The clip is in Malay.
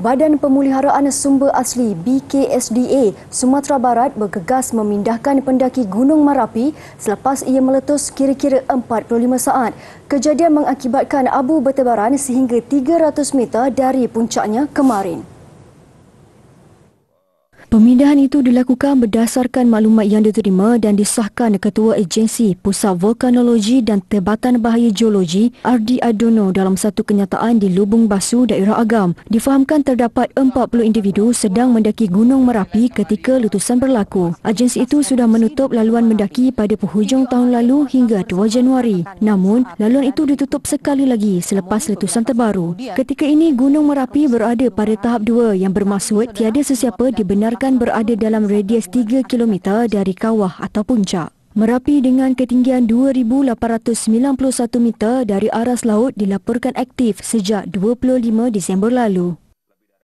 Badan Pemuliharaan Sumber Asli BKSDA Sumatera Barat bergegas memindahkan pendaki Gunung Marapi selepas ia meletus kira-kira 45 saat. Kejadian mengakibatkan abu bertebaran sehingga 300 meter dari puncaknya kemarin. Pemindahan itu dilakukan berdasarkan maklumat yang diterima dan disahkan Ketua Agensi Pusat Vulkanologi dan Tebatan Bahaya Geologi Ardi Adono dalam satu kenyataan di Lubung Basu, Daerah Agam. Difahamkan terdapat 40 individu sedang mendaki Gunung Merapi ketika letusan berlaku. Agensi itu sudah menutup laluan mendaki pada penghujung tahun lalu hingga 2 Januari. Namun, laluan itu ditutup sekali lagi selepas letusan terbaru. Ketika ini, Gunung Merapi berada pada tahap 2 yang bermaksud tiada sesiapa dibenarkan dikatakan berada dalam radius 3 km dari kawah atau puncak. Merapi dengan ketinggian 2,891 meter dari aras laut dilaporkan aktif sejak 25 Disember lalu.